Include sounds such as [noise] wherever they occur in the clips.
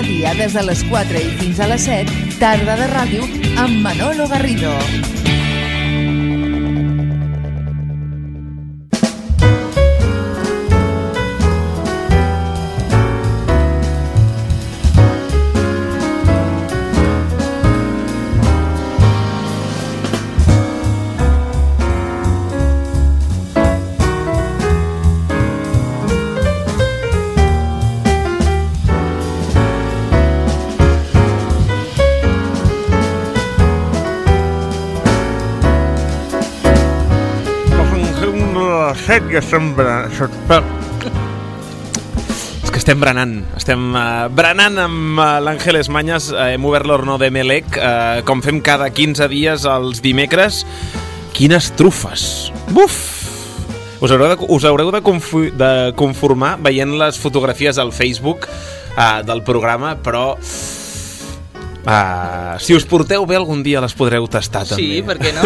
cada dia des de les 4 i fins a les 7, tarda de ràdio, amb Manolo Garrido. les 7 ja estem berenant. És que estem berenant, estem uh, eh, berenant amb uh, l'Àngeles Manyes, uh, hem obert l'Orno de Melec, uh, com fem cada 15 dies els dimecres. Quines trufes! Buf! Us haureu de, us haureu de, de conformar veient les fotografies al Facebook uh, del programa, però si os porteu ve algún día las podreu tastar, Sí, ¿por qué no?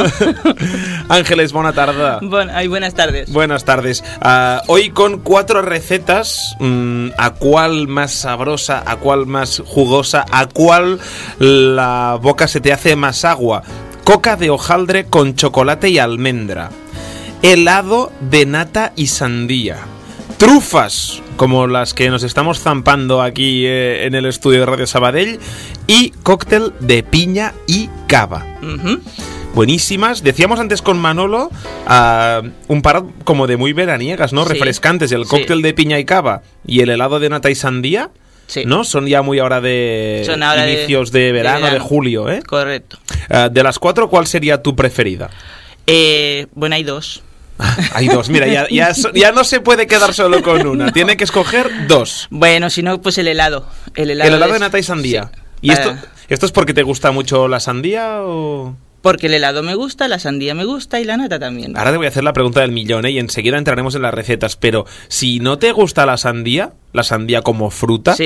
Ángeles, [laughs] buena tarde buenas tardes. Buenas tardes. Ah, hoy con cuatro recetas, mm, a cuál más sabrosa, a cuál más jugosa, a cuál la boca se te hace más agua. Coca de hojaldre con chocolate y almendra. Helado de nata y sandía trufas como las que nos estamos zampando aquí eh, en el estudio de Radio Sabadell y cóctel de piña y cava. Buenísimas. Decíamos antes con Manolo ah, un par como de muy veraniegas, ¿no? Refrescantes. El cóctel de piña y cava y el helado de nata y sandía. ¿No? Son ya muy ahora de inicios de, verano, de, julio, ¿eh? Correcto. Ah, de las cuatro, ¿cuál sería tu preferida? Eh, bueno, hay dos. Ah, hay dos, mira, [laughs] ya, no se puede quedar solo con una, [laughs] tiene que escoger dos. Bueno, si no, pues el helado. El helado, de, nata y sandía. ¿Y ah. esto, es porque te gusta mucho la sandía o...? Porque el helado me gusta, la sandía me gusta y la nata también. Ahora te voy a hacer la pregunta del millón ¿eh? y enseguida entraremos en las recetas. Pero si no te gusta la sandía, la sandía como fruta,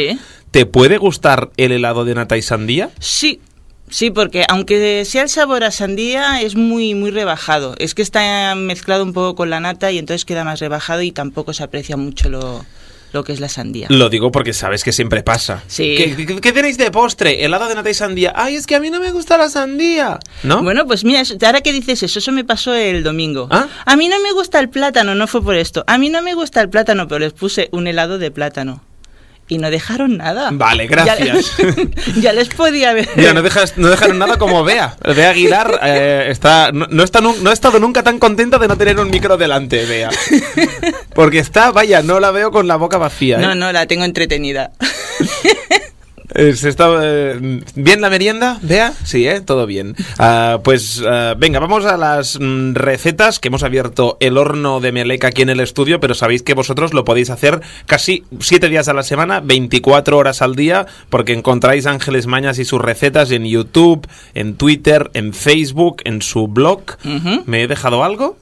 ¿te puede gustar el helado de nata y sandía? Sí, Sí, porque aunque sea el sabor a sandía, es muy, muy rebajado. Es que está mezclado un poco con la nata y entonces queda más rebajado y tampoco se aprecia mucho lo, lo que es la sandía. Lo digo porque sabes que siempre pasa. Sí. ¿Qué, tenéis de postre? Helado de nata y sandía. Ay, es que a mí no me gusta la sandía. ¿No? Bueno, pues mira, ahora que dices eso, eso me pasó el domingo. ¿Ah? A mí no me gusta el plátano, no fue por esto. A mí no me gusta el plátano, pero les puse un helado de plátano y no dejaron nada. Vale, gracias. Ya, [laughs] les podía ver. Ya, no, dejas, no dejaron nada como Bea. Bea Aguilar eh, está, no, está, no ha estado nunca tan contenta de no tener un micro delante, Bea. Porque está, vaya, no la veo con la boca vacía. No, ¿eh? no, la tengo entretenida. [laughs] Eh, se está, eh, ¿Bien la merienda? ¿Vea? Sí, ¿eh? Todo bien. Ah, pues ah, venga, vamos a las mm, recetas que hemos abierto el horno de meleca aquí en el estudio, pero sabéis que vosotros lo podéis hacer casi siete días a la semana, 24 horas al día, porque encontráis Ángeles Mañas y sus recetas en YouTube, en Twitter, en Facebook, en su blog. ¿Me he dejado algo?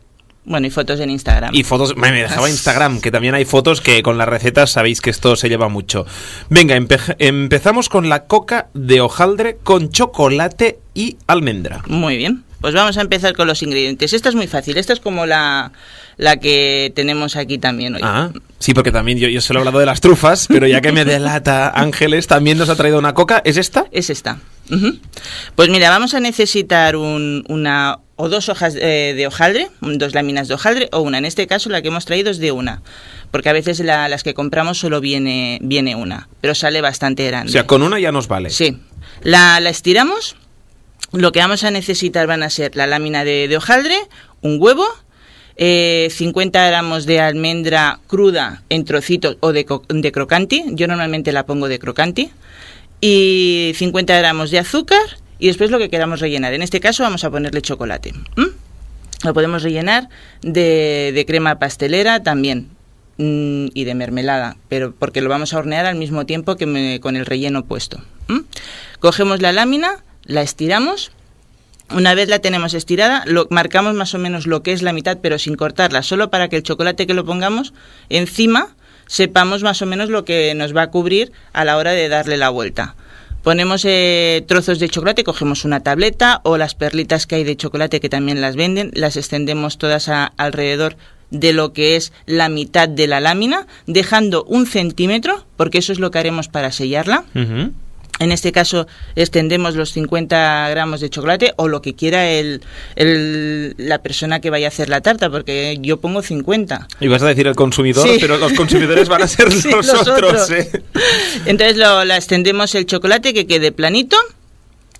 Bueno, y fotos en Instagram. Y fotos, me dejaba [laughs] Instagram, que también hay fotos que con las recetas sabéis que esto se lleva mucho. Venga, empezamos con la coca de hojaldre con chocolate y almendra. Muy bien, pues vamos a empezar con los ingredientes. Esta es muy fácil, esta es como la, que tenemos aquí también hoy. Ah, sí, porque también yo, solo he hablado de las trufas, pero ya que me [laughs] delata Ángeles, también nos ha traído una coca. ¿Es esta? Es esta. Pues mira, vamos a necesitar un, una o dos hojas eh, de hojaldre, dos láminas de hojaldre o una. En este caso la que hemos traído es de una, porque a veces las que compramos solo viene, viene una, pero sale bastante grande. O sea, con una ya nos vale. Sí. La, estiramos, lo que vamos a necesitar van a ser la lámina de, hojaldre, un huevo, 50 eh, gramos de almendra cruda en trocitos o de, de crocanti, yo normalmente la pongo de crocanti, y 50 gramos de azúcar y después lo que queramos rellenar. En este caso vamos a ponerle chocolate. Lo podemos rellenar de, crema pastelera también mm, y de mermelada, pero porque lo vamos a hornear al mismo tiempo que con el relleno puesto. Cogemos la lámina, la estiramos una vez la tenemos estirada, lo, marcamos más o menos lo que es la mitad, pero sin cortarla, solo para que el chocolate que lo pongamos encima sepamos más o menos lo que nos va a cubrir a la hora de darle la vuelta. Ponemos eh, trozos de chocolate, cogemos una tableta o las perlitas que hay de chocolate que también las venden, las extendemos todas alrededor de lo que es la mitad de la lámina, dejando un centímetro, porque eso es lo que haremos para sellarla. En este caso extendemos los 50 gramos de chocolate o lo que quiera el, la persona que vaya a hacer la tarta, porque yo pongo 50. Y vas a decir el consumidor, pero los consumidores van a ser [laughs] los, ¿eh? Entonces la extendemos el chocolate que quede planito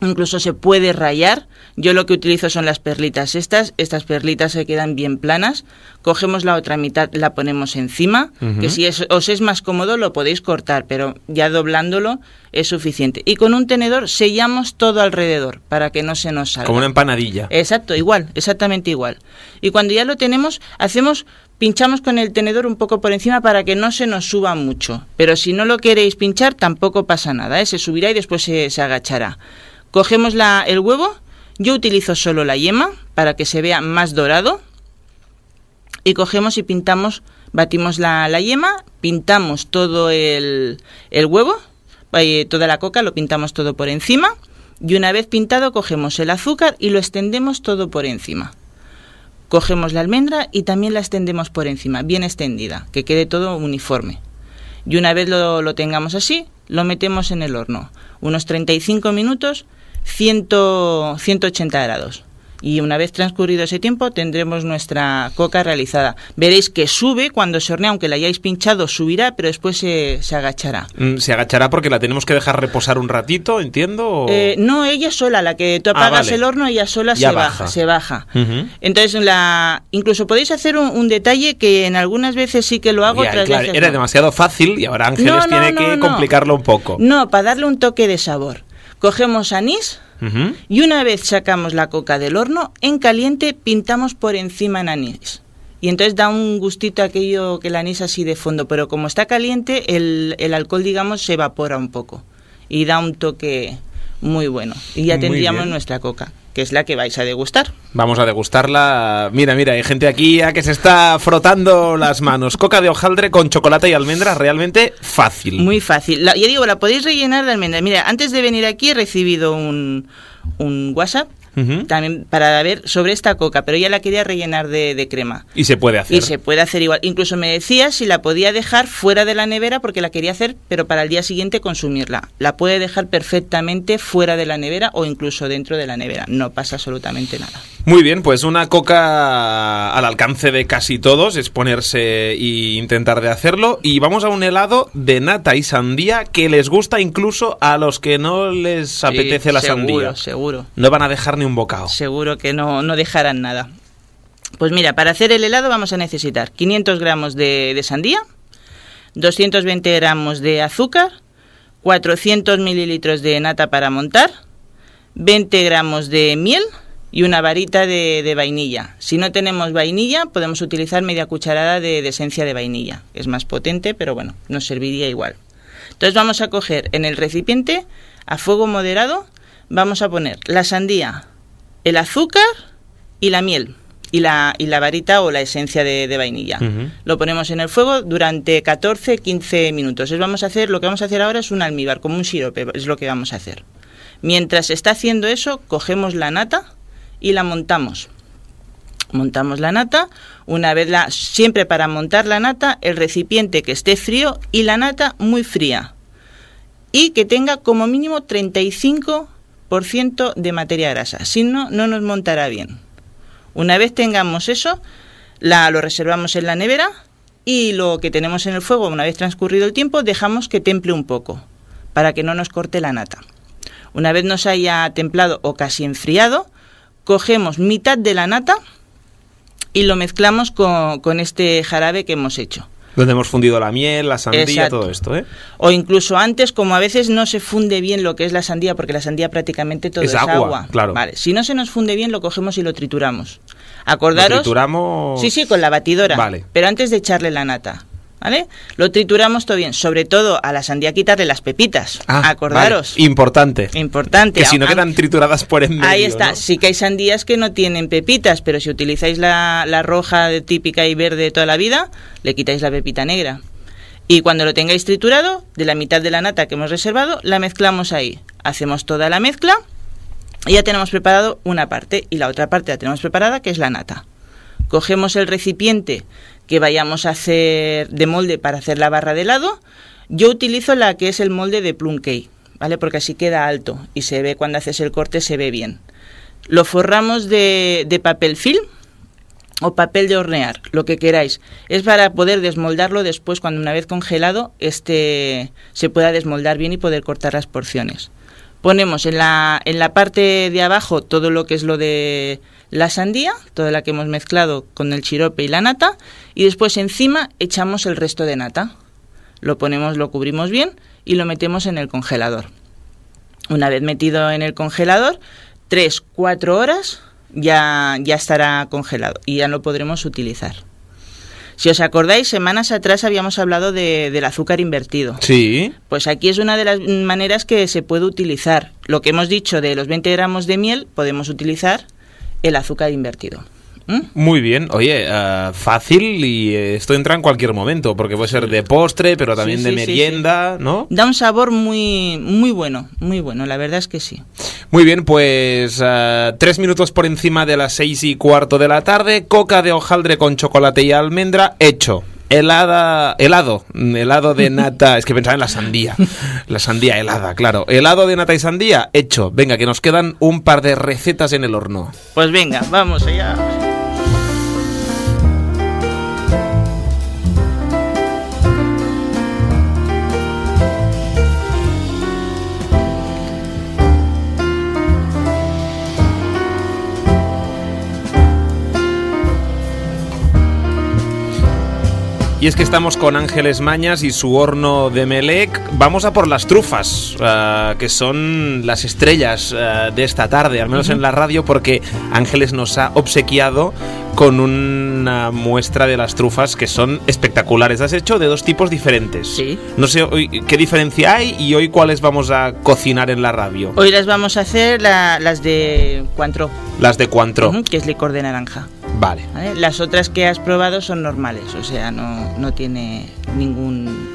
Incluso se puede rayar. Yo lo que utilizo son las perlitas estas. Estas perlitas se quedan bien planas. Cogemos la otra mitad, la ponemos encima. Que si os es más cómodo lo podéis cortar, pero ya doblándolo es suficiente. Y con un tenedor sellamos todo alrededor para que no se nos salga. Como una empanadilla. Exacto, igual, exactamente igual. Y cuando ya lo tenemos, hacemos pinchamos con el tenedor un poco por encima para que no se nos suba mucho. Pero si no lo queréis pinchar, tampoco pasa nada. ¿eh? Se subirá y después se, se agachará. Cogemos el huevo, yo utilizo solo la yema para que se vea más dorado. Y cogemos y pintamos, batimos la, yema, pintamos todo el, huevo, eh, toda la coca, lo pintamos todo por encima. Y una vez pintado cogemos el azúcar y lo extendemos todo por encima. Cogemos la almendra y también la extendemos por encima, bien extendida, que quede todo uniforme. Y una vez lo, lo tengamos así, lo metemos en el horno. Unos 35 minutos 180 grados. Y una vez transcurrido ese tiempo tendremos nuestra coca realizada. Veréis que sube cuando se hornea, aunque la hayáis pinchado, subirá, pero después se, se agachará. Mm, ¿Se agachará porque la tenemos que dejar reposar un ratito, entiendo? Eh, no, ella sola, la que tú ah, apagas el horno, ella sola se baja. se baja. Entonces, la, incluso podéis hacer un, detalle que en algunas veces sí que lo hago. era demasiado fácil y ahora Ángeles tiene que complicarlo un poco. No, para darle un toque de sabor. Cogemos anís y una vez sacamos la coca del horno, en caliente pintamos por encima en anís. Y entonces da un gustito aquello que el anís así de fondo, pero como está caliente, el, el alcohol, digamos, se evapora un poco y da un toque muy bueno. Y ya tendríamos nuestra coca que es la que vais a degustar. Vamos a degustarla. Mira, mira, hay gente aquí a que se está frotando las manos. Coca de hojaldre con chocolate y almendras... realmente fácil. Muy fácil. ya digo, la podéis rellenar de almendra. Mira, antes de venir aquí he recibido un, un WhatsApp también para ver sobre esta coca, pero ella la quería rellenar de, de, crema. Y se puede hacer. Y se puede hacer igual. Incluso me decía si la podía dejar fuera de la nevera porque la quería hacer, pero para el día siguiente consumirla. La puede dejar perfectamente fuera de la nevera o incluso dentro de la nevera. No pasa absolutamente nada. Muy bien, pues una coca al alcance de casi todos, es ponerse e intentar de hacerlo. Y vamos a un helado de nata y sandía que les gusta incluso a los que no les apetece la sandía. Seguro, seguro. No van a dejar ni un bocado. Seguro que no, no dejarán nada. Pues mira, para hacer el helado vamos a necesitar 500 gramos de, de sandía, 220 gramos de azúcar, 400 mililitros de nata para montar, 20 gramos de miel, y una varita de, vainilla. Si no tenemos vainilla, podemos utilizar media cucharada de, esencia de vainilla. Es más potente, pero bueno, nos serviría igual. Entonces vamos a coger en el recipiente, a fuego moderado, vamos a poner la sandía, el azúcar y la miel. Y la, y la varita o la esencia de, vainilla. Lo ponemos en el fuego durante 14-15 minutos. vamos a hacer, lo que vamos a hacer ahora es un almíbar, como un sirope, es lo que vamos a hacer. Mientras está haciendo eso, cogemos la nata, y la montamos. Montamos la nata, una vez la siempre para montar la nata, el recipiente que esté frío y la nata muy fría y que tenga como mínimo 35% de materia grasa, si no no nos montará bien. Una vez tengamos eso, la, lo reservamos en la nevera y lo que tenemos en el fuego, una vez transcurrido el tiempo, dejamos que temple un poco para que no nos corte la nata. Una vez nos haya templado o casi enfriado, cogemos mitad de la nata y lo mezclamos con, este jarabe que hemos hecho. Donde hemos fundido la miel, la sandía, todo esto, ¿eh? O incluso antes, como a veces no se funde bien lo que es la sandía, porque la sandía prácticamente todo es, agua, Claro. Vale, si no se nos funde bien, lo cogemos y lo trituramos. Acordaros. trituramos. Sí, sí, con la batidora. Vale. Pero antes de echarle la nata. Lo trituramos todo bien, sobre todo a la sandía quitarle las pepitas, ah, acordaros. Importante. Importante. Que si no quedan trituradas por en Ahí está, sí que hay sandías que no tienen pepitas, pero si utilizáis la, la roja típica y verde de toda la vida, le quitáis la pepita negra. Y cuando lo tengáis triturado, de la mitad de la nata que hemos reservado, la mezclamos ahí. Hacemos toda la mezcla y ya tenemos preparado una parte y la otra parte la tenemos preparada, que es la nata. Cogemos el recipiente que vayamos a hacer de molde para hacer la barra de lado yo utilizo la que es el molde de plum ¿vale? Porque así queda alto y se ve cuando haces el corte, se ve bien. Lo forramos de, de papel film o papel de hornear, lo que queráis. Es para poder desmoldarlo después cuando una vez congelado este se pueda desmoldar bien y poder cortar las porciones ponemos en la, en la parte de abajo todo lo que es lo de la sandía, toda la que hemos mezclado con el chirope y la nata, y después encima echamos el resto de nata. Lo ponemos, lo cubrimos bien y lo metemos en el congelador. Una vez metido en el congelador, tres, cuatro horas ya, ya estará congelado y ya lo podremos utilizar. Si os acordáis, semanas atrás habíamos hablado de, del azúcar invertido. Sí. Pues aquí es una de las maneras que se puede utilizar. Lo que hemos dicho de los 20 gramos de miel, podemos utilizar el azúcar invertido. ¿Mm? Muy bien, oye, ah, fácil y eh, esto entra en cualquier momento, porque puede ser de postre, pero también de merienda, ¿no? Da un sabor muy, muy bueno, muy bueno, la verdad es que sí. Muy bien, pues ah, tres minutos por encima de las seis y cuarto de la tarde, coca de hojaldre con chocolate y almendra, hecho helada, helado, helado de [laughs] nata, es que pensaba en la sandía, la sandía helada, claro, helado de nata y sandía, hecho, venga, que nos quedan un par de recetas en el horno. Pues venga, vamos allá. Y es que estamos con Ángeles Mañas y su horno de Melec. Vamos a por las trufas, eh, que son las estrellas eh, de esta tarde, al menos en la radio, porque Ángeles nos ha obsequiado con una muestra de las trufas que son espectaculares. has hecho de dos tipos diferentes. Sí. No sé qué diferencia hay y hoy cuáles vamos a cocinar en la radio. Hoy las vamos a hacer las de Cuantro. Las de Cuantro. que es licor de naranja. Vale. Las otras que has probado son normales, o sea, no, no tiene ningún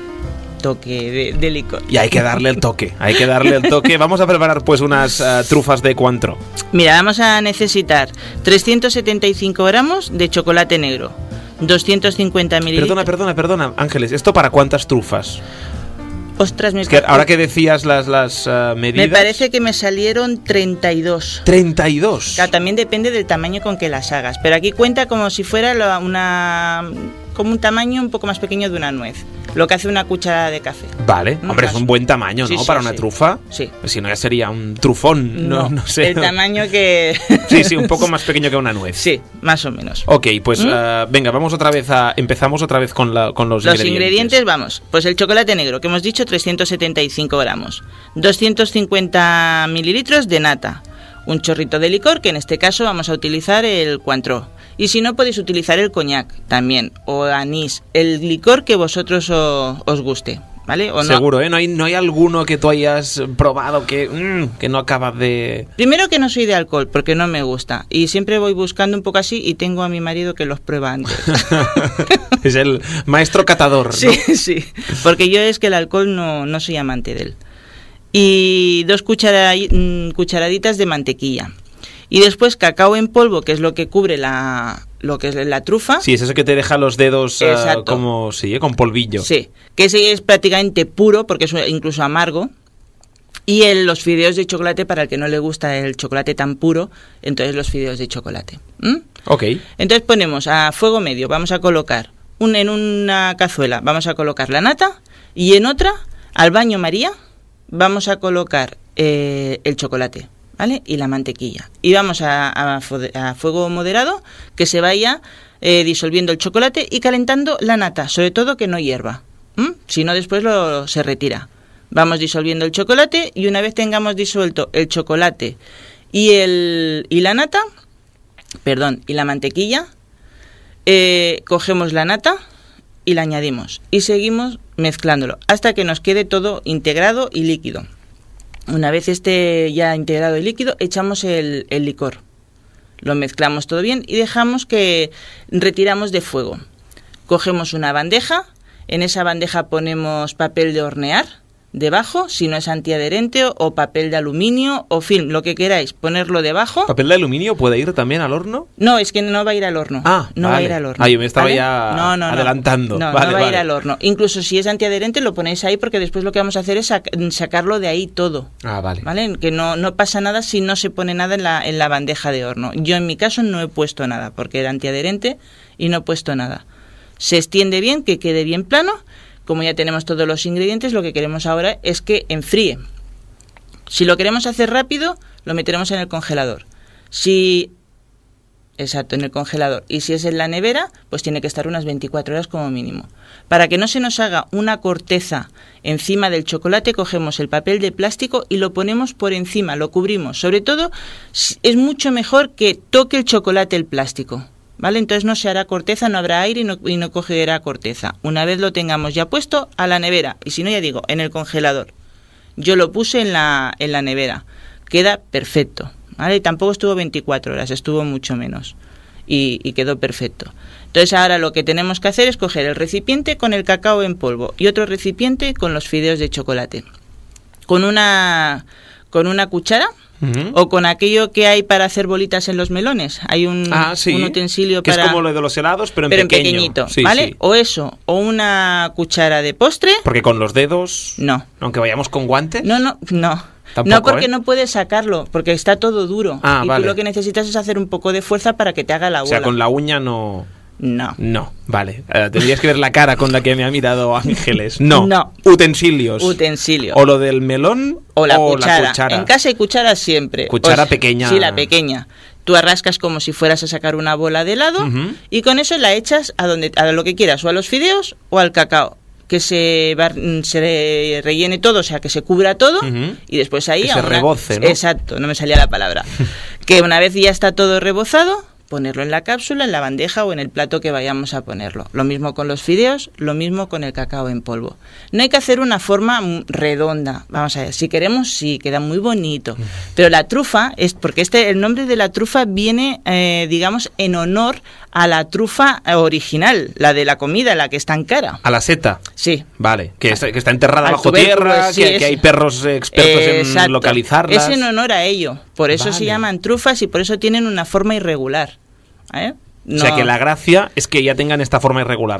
toque de, licor. Y hay que darle el toque, hay que darle el toque. Vamos a preparar pues unas eh, trufas de cuantro. Mira, vamos a necesitar 375 gramos de chocolate negro, 250 mililitros... Perdona, perdona, perdona, Ángeles, ¿esto para cuántas trufas? Ostras, ahora que decías las, las eh, medidas. Me parece que me salieron 32. 32. sea, también depende del tamaño con que las hagas. Pero aquí cuenta como si fuera una como un tamaño un poco más pequeño de una nuez. Lo que hace una cucharada de café. Vale, hombre, es un buen tamaño, ¿no? Para una trufa. Sí. Si no, ya sería un trufón, no, sé. El tamaño que. [laughs] sí, sí, un poco más pequeño que una nuez. Sí, más o menos. Ok, pues ¿Mm? eh, venga, vamos otra vez a. Empezamos otra vez con, la, con los, los ingredientes. Los ingredientes, vamos. Pues el chocolate negro, que hemos dicho 375 gramos, 250 mililitros de nata, un chorrito de licor, que en este caso vamos a utilizar el cuantro y si no, podéis utilizar el coñac también, o anís, el licor que vosotros os guste. ¿Vale? ¿O Seguro, no? ¿eh? No hay, no hay alguno que tú hayas probado que, mm, no acabas de... Primero que no soy de alcohol, porque no me gusta. Y siempre voy buscando un poco así y tengo a mi marido que los prueba antes. [laughs] es el maestro catador. Sí, [laughs] sí. Porque yo es que el alcohol no, soy amante de él. Y dos mm, cucharaditas de mantequilla. Y después cacao en polvo, que es lo que cubre la, lo que es la trufa. Sí, es eso que te deja los dedos ah, como sí, eh, con polvillo. Sí, que es prácticamente puro porque es incluso amargo. Y en los fideos de chocolate para el que no le gusta el chocolate tan puro, entonces los fideos de chocolate. Ok. Entonces ponemos a fuego medio, vamos a colocar un, en una cazuela, vamos a colocar la nata y en otra, al baño María, vamos a colocar eh, el chocolate. Y la mantequilla. Y vamos a, fuego moderado que se vaya eh, disolviendo el chocolate y calentando la nata, sobre todo que no hierva. sino Si no, después lo, se retira. Vamos disolviendo el chocolate y una vez tengamos disuelto el chocolate y, el, y la nata, perdón, y la mantequilla, eh, cogemos la nata y la añadimos y seguimos mezclándolo hasta que nos quede todo integrado y líquido. Una vez esté ya integrado el líquido, echamos el, el licor. Lo mezclamos todo bien y dejamos que retiramos de fuego. Cogemos una bandeja, en esa bandeja ponemos papel de hornear, debajo, si no es antiadherente o, papel de aluminio o film, lo que queráis, ponerlo debajo. ¿Papel de aluminio puede ir también al horno? No, es que no va a ir al horno. Ah, no va a ir al horno. Ah, yo me estaba ya adelantando. No, no va a ir al horno. Incluso si es antiadherente lo ponéis ahí porque después lo que vamos a hacer es sacarlo de ahí todo. Ah, vale. ¿Vale? Que no, no pasa nada si no se pone nada en la, en la bandeja de horno. Yo en mi caso no he puesto nada porque era antiadherente y no he puesto nada. Se extiende bien, que quede bien plano como ya tenemos todos los ingredientes, lo que queremos ahora es que enfríe. Si lo queremos hacer rápido, lo meteremos en el congelador. Si Exacto, en el congelador. Y si es en la nevera, pues tiene que estar unas 24 horas como mínimo. Para que no se nos haga una corteza encima del chocolate, cogemos el papel de plástico y lo ponemos por encima, lo cubrimos. Sobre todo, es mucho mejor que toque el chocolate el plástico. ¿vale? Entonces no se hará corteza, no habrá aire y no, no cogerá corteza. Una vez lo tengamos ya puesto, a la nevera. Y si no, ya digo, en el congelador. Yo lo puse en la, en la nevera. Queda perfecto, ¿vale? tampoco estuvo 24 horas, estuvo mucho menos. Y, quedó perfecto. Entonces ahora lo que tenemos que hacer es coger el recipiente con el cacao en polvo y otro recipiente con los fideos de chocolate. Con una, con una cuchara o con aquello que hay para hacer bolitas en los melones. Hay un, ah, utensilio que es como lo de los helados, pero en, pequeñito, ¿vale? O eso, o una cuchara de postre. Porque con los dedos... No. Aunque vayamos con guantes. No, no, no. no porque ¿eh? no puedes sacarlo, porque está todo duro. Ah, y tú lo que necesitas es hacer un poco de fuerza para que te haga la bola. O sea, con la uña no... No. No, vale. Eh, tendrías que ver la cara con la que me ha mirado Ángeles. No. Utensilios. Utensilios. O lo del melón o la, cuchara. En casa hay cuchara siempre. Cuchara pequeña. Sí, la pequeña. Tú arrascas como si fueras a sacar una bola de helado y con eso la echas a donde a lo que quieras, o a los fideos o al cacao que se, se, rellene todo, o sea, que se cubra todo y después ahí... Que se reboce, ¿no? Exacto, no me salía la palabra. que una vez ya está todo rebozado, ponerlo en la cápsula, en la bandeja o en el plato que vayamos a ponerlo. Lo mismo con los fideos, lo mismo con el cacao en polvo. No hay que hacer una forma redonda, vamos a ver, si queremos sí, queda muy bonito, pero la trufa es porque este el nombre de la trufa viene eh, digamos en honor a la trufa eh, original, la de la comida, la que está en cara. A la seta. Sí. Vale, que está, enterrada bajo tierra, que, hay perros expertos en Es en honor a ello, por eso se llaman trufas y por eso tienen una forma irregular. ¿Eh? O sea que la gracia es que ya tengan esta forma irregular.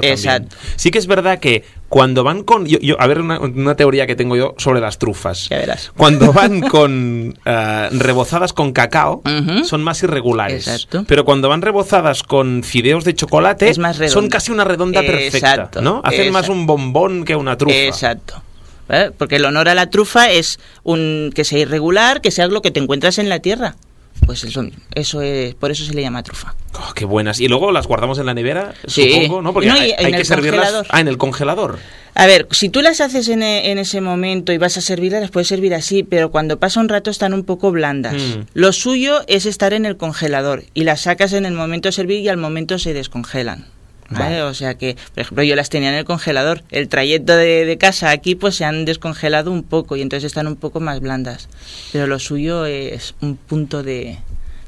Sí que es verdad que cuando van con... a ver, una, teoría que tengo yo sobre las trufas. Cuando [laughs] van con eh, rebozadas con cacao, son más irregulares. Pero cuando van rebozadas con fideos de chocolate, son casi una redonda perfecta. Hacen más un bombón que una trufa. Exacto. ¿Eh? Porque el honor a la trufa es un que sea irregular, que sea lo que te encuentras en la tierra pues Eso es, por eso se le llama trufa. Oh, qué buenas. Y luego las guardamos en la nevera, supongo, ¿no? Porque hay, que servirlas. Ah, en el congelador. A ver, si tú las haces eh, en, ese momento y vas a servirlas, las puedes servir así, pero cuando pasa un rato están un poco blandas. Mm. Lo suyo es estar en el congelador y las sacas en el momento de servir y al momento se descongelan. O sea que, por ejemplo, yo las tenía en el congelador. El trayecto de, de, casa aquí pues se han descongelado un poco y entonces están un poco más blandas. Pero lo suyo es un punto de,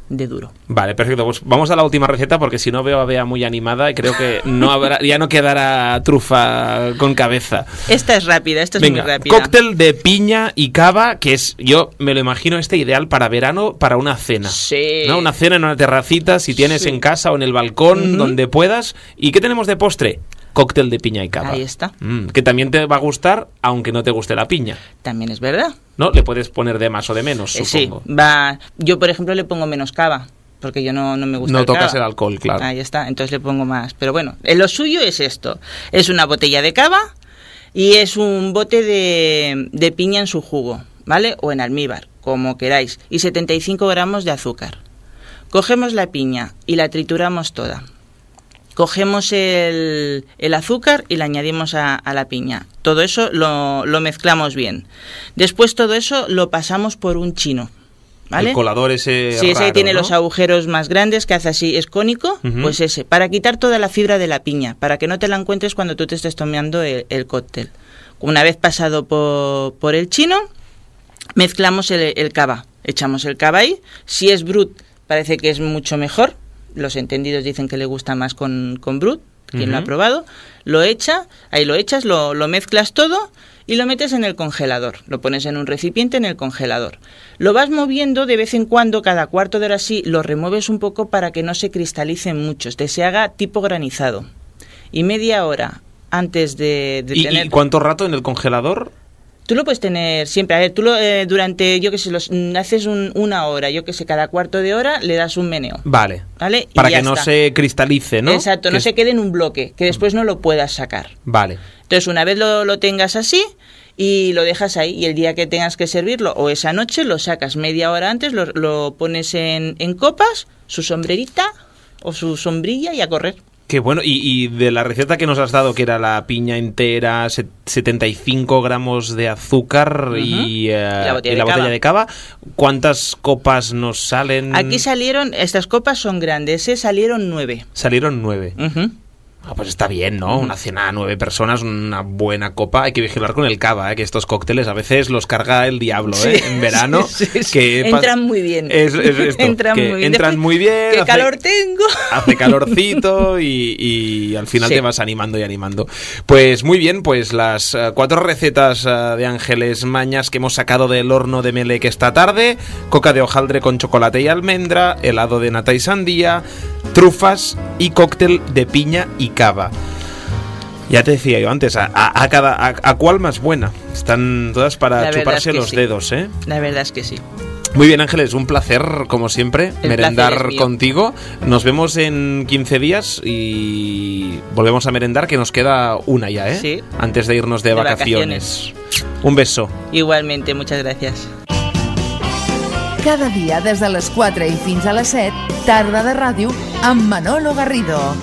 de duro. Vale, perfecto. Pues vamos a la última receta porque si no veo a Bea muy animada y creo que no habrá, ya no quedará trufa con cabeza. Esta es rápida, esta es muy rápida. Cóctel de piña y cava, que es, yo me lo imagino este ideal para verano, para una cena. Sí. Una cena en una terracita, si tienes en casa o en el balcón, donde puedas. ¿Y qué tenemos de postre? cóctel de piña y cava. Ahí está. Mm, que también te va a gustar, aunque no te guste la piña. También es verdad. ¿No? Le puedes poner de más o de menos, eh, supongo. Sí, va. Yo, por ejemplo, le pongo menos cava porque yo no, no, me gusta. No tocas el alcohol, claro. Ahí está, entonces le pongo más. Pero bueno, eh, lo suyo es esto: es una botella de cava y es un bote de, de piña en su jugo, ¿vale? O en almíbar, como queráis, y 75 gramos de azúcar. Cogemos la piña y la trituramos toda cogemos el, azúcar y le añadimos a, la piña. Todo eso lo, mezclamos bien. Después todo eso lo pasamos por un chino. ¿Vale? El colador ese. Sí, ese que tiene los agujeros más grandes, que hace así, es cónico, pues ese, para quitar toda la fibra de la piña, para que no te la encuentres cuando tú te estés tomando el, cóctel. Una vez pasado por, el chino, mezclamos el, el, cava. Echamos el cava ahí. Si es brut, parece que es mucho mejor, los entendidos dicen que le gusta más con, Brut, quien lo ha probado, lo echa, ahí lo echas, lo, mezclas todo y lo metes en el congelador. Lo pones en un recipiente en el congelador. Lo vas moviendo de vez en cuando, cada cuarto de hora así, lo remueves un poco para que no se cristalicen mucho. que se haga tipo granizado. Y media hora antes de, tener... ¿Y cuánto rato en el congelador? Tú lo puedes tener siempre. A ver, tú lo, eh, durante, yo qué sé, los, mm, haces un, una hora, yo qué sé, cada cuarto de hora le das un meneo. Vale. ¿Vale? Para que no se cristalice, ¿no? Exacto, no se quede en un bloque, que mm. después no lo puedas sacar. Vale. Entonces, una vez lo, lo tengas así y lo dejas ahí, y el día que tengas que servirlo o esa noche lo sacas media hora antes, lo, lo pones en, en copas, su sombrerita o su sombrilla y a correr bueno, y, de la receta que nos has dado, que era la piña entera, 75 gramos de azúcar eh, y, la, botella, de cava, ¿cuántas copas nos salen? Aquí salieron, estas copas son grandes, se ¿eh? salieron nueve. Salieron nueve. Ah, pues está bien, ¿no? Una cena a nueve personas, una buena copa. Hay que vigilar con el cava, ¿eh? que estos cócteles a veces los carga el diablo, ¿eh? en verano. que entran muy bien. entran, muy bien. entran ¡Qué calor tengo! [laughs] Hace calorcito y, al final te vas animando y animando. Pues muy bien, pues las eh, cuatro recetas eh, de Ángeles Mañas que hemos sacado del horno de Melec esta tarde. Coca de hojaldre con chocolate y almendra, helado de nata y sandía, trufas y cóctel de piña y dedicaba. Ya te decía yo antes, a, cada, a, cuál más buena. Están todas para chuparse los dedos, ¿eh? La verdad es que sí. Muy bien, Ángeles, un placer, como siempre, merendar contigo. Nos vemos en 15 días y volvemos a merendar, que nos queda una ya, ¿eh? Sí. Antes de irnos de, vacaciones. Un beso. Igualmente, muchas gracias. Cada día, desde las 4 y fins a las 7, tarda de Radio, a Manolo Garrido.